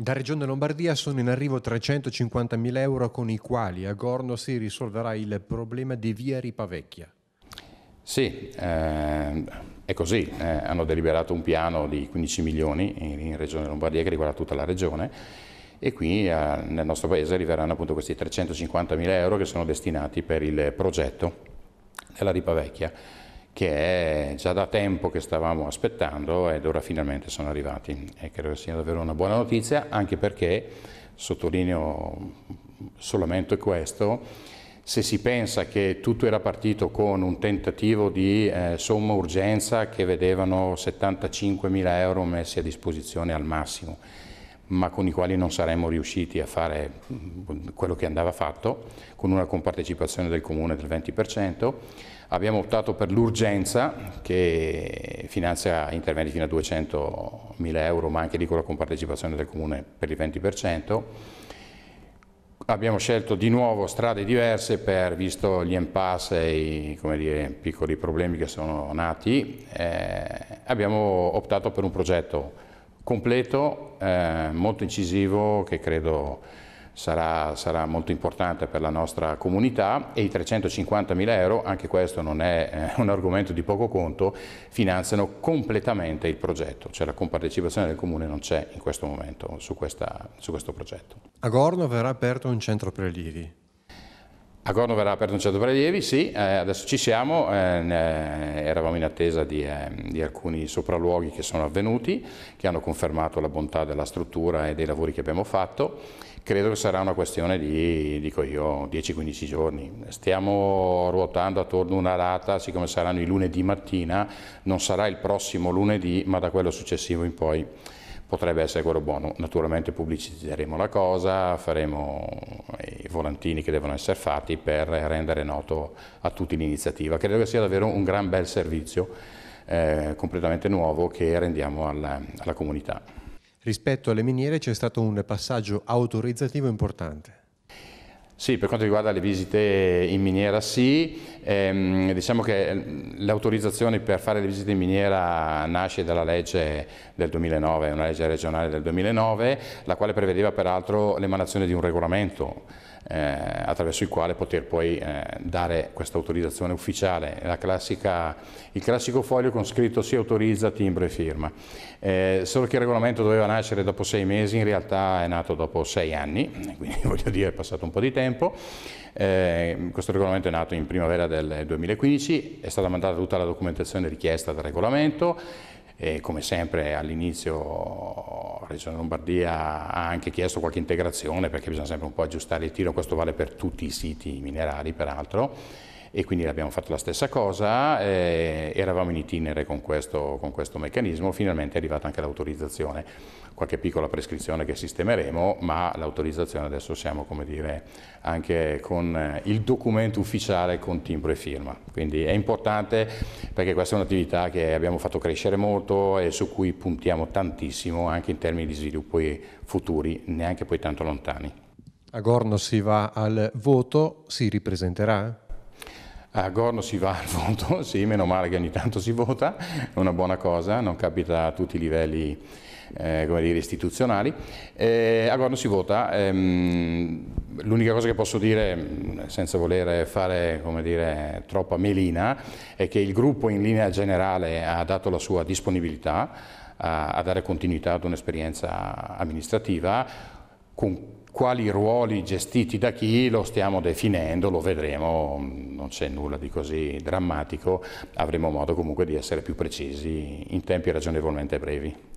Da Regione Lombardia sono in arrivo 350.000 euro con i quali a Gorno si risolverà il problema di via Ripavecchia. Sì, eh, è così. Eh, hanno deliberato un piano di 15 milioni in, in, Regione Lombardia che riguarda tutta la Regione e qui eh, nel nostro paese arriveranno appunto questi 350.000 euro che sono destinati per il progetto della Ripavecchia che è già da tempo che stavamo aspettando ed ora finalmente sono arrivati e credo sia davvero una buona notizia anche perché, sottolineo solamente questo, se si pensa che tutto era partito con un tentativo di eh, somma urgenza che vedevano 75 mila euro messi a disposizione al massimo, ma con i quali non saremmo riusciti a fare mm, quello che andava fatto, con una compartecipazione del Comune del 20%. Abbiamo optato per l'urgenza che finanzia interventi fino a 200.000 euro, ma anche lì con la compartecipazione del Comune per il 20%. Abbiamo scelto di nuovo strade diverse per, visto gli impasse e i dire, piccoli problemi che sono nati, eh, abbiamo optato per un progetto completo, eh, molto incisivo, che credo sarà, sarà, molto importante per la nostra comunità e i 350 mila euro, anche questo non è eh, un argomento di poco conto, finanziano completamente il progetto, cioè la compartecipazione del Comune non c'è in questo momento su, questa, su questo progetto. A Gorno verrà aperto un centro prelievi. A Corno verrà aperto un certo prelievi, sì, eh, adesso ci siamo, eh, eravamo in attesa di, eh, di, alcuni sopralluoghi che sono avvenuti, che hanno confermato la bontà della struttura e dei lavori che abbiamo fatto. Credo che sarà una questione di, dico io, 10-15 giorni. Stiamo ruotando attorno a una data, siccome saranno i lunedì mattina, non sarà il prossimo lunedì, ma da quello successivo in poi potrebbe essere quello buono. Naturalmente pubblicizzeremo la cosa, faremo i volantini che devono essere fatti per rendere noto a tutti l'iniziativa. Credo che sia davvero un gran bel servizio eh, completamente nuovo che rendiamo alla, alla comunità. Rispetto alle miniere c'è stato un passaggio autorizzativo importante. Sì, per quanto riguarda le visite in miniera sì, ehm, diciamo che l'autorizzazione per fare le visite in miniera nasce dalla legge del 2009, una legge regionale del 2009, la quale prevedeva peraltro l'emanazione di un regolamento eh, attraverso il quale poter poi eh, dare questa autorizzazione ufficiale, classica, il classico foglio con scritto si autorizza timbro e firma. Eh, solo che il regolamento doveva nascere dopo sei mesi, in realtà è nato dopo sei anni, quindi voglio dire è passato un po' di tempo tempo. Eh, questo regolamento è nato in primavera del 2015, è stata mandata tutta la documentazione richiesta dal regolamento, e come sempre all'inizio la Regione Lombardia ha anche chiesto qualche integrazione perché bisogna sempre un po' aggiustare il tiro, questo vale per tutti i siti minerari peraltro e quindi abbiamo fatto la stessa cosa, eh, eravamo in itinere con questo, con questo meccanismo, finalmente è arrivata anche l'autorizzazione, qualche piccola prescrizione che sistemeremo, ma l'autorizzazione adesso siamo come dire anche con eh, il documento ufficiale con timbro e firma, quindi è importante perché questa è un'attività che abbiamo fatto crescere molto e su cui puntiamo tantissimo anche in termini di sviluppi futuri, neanche poi tanto lontani. A Gorno si va al voto, si ripresenterà? a Gorno si va al voto, sì, meno male che ogni tanto si vota, è una buona cosa, non capita a tutti i livelli eh, dire, istituzionali. Eh, a Gorno si vota, ehm, l'unica cosa che posso dire, senza voler fare dire, troppa melina, è che il gruppo in linea generale ha dato la sua disponibilità a, a dare continuità ad un'esperienza amministrativa con quali ruoli gestiti da chi lo stiamo definendo, lo vedremo, non c'è nulla di così drammatico, avremo modo comunque di essere più precisi in tempi ragionevolmente brevi.